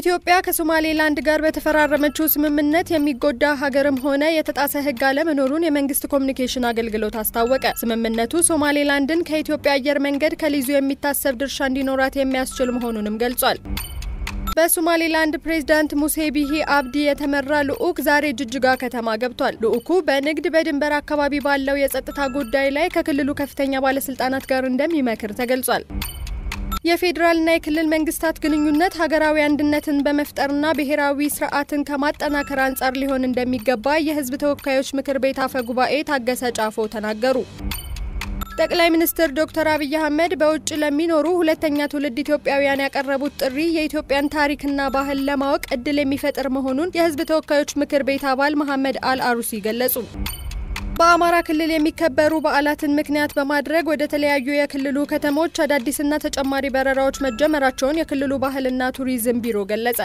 ኢትዮጵያ ከሶማሌላንድ ጋር በተፈራረመችው ስምምነት የሚጎዳ ሀገርም ሆነ የተጣሰ ሕግ አለመኖሩን የመንግስት ኮሚኒኬሽን አገልግሎት አስታወቀ። ስምምነቱ ሶማሌላንድን ከኢትዮጵያ አየር መንገድ ከሊዙ የሚታሰብ ድርሻ እንዲኖራት የሚያስችል መሆኑንም ገልጿል። በሶማሌላንድ ፕሬዝዳንት ሙሴ ቢሂ አብዲ የተመራ ልዑክ ዛሬ ጅጅጋ ከተማ ገብቷል። ልዑኩ በንግድ በድንበር አካባቢ ባለው የጸጥታ ጉዳይ ላይ ከክልሉ ከፍተኛ ባለስልጣናት ጋር እንደሚመክር ተገልጿል። የፌዴራልና የክልል መንግስታት ግንኙነት ሀገራዊ አንድነትን በመፍጠርና ብሔራዊ ስርዓትን ከማጠናከር አንጻር ሊሆን እንደሚገባ የህዝብ ተወካዮች ምክር ቤት አፈ ጉባኤ ታገሰ ጫፎ ተናገሩ። ጠቅላይ ሚኒስትር ዶክተር አብይ አህመድ በውጭ ለሚኖሩ ሁለተኛ ትውልድ ኢትዮጵያውያን ያቀረቡት ጥሪ የኢትዮጵያን ታሪክና ባህል ለማወቅ እድል የሚፈጥር መሆኑን የህዝብ ተወካዮች ምክር ቤት አባል መሐመድ አል አሩሲ ገለጹ። በአማራ ክልል የሚከበሩ በዓላትን ምክንያት በማድረግ ወደ ተለያዩ የክልሉ ከተሞች አዳዲስና ተጨማሪ በረራዎች መጀመራቸውን የክልሉ ባህልና ቱሪዝም ቢሮ ገለጸ።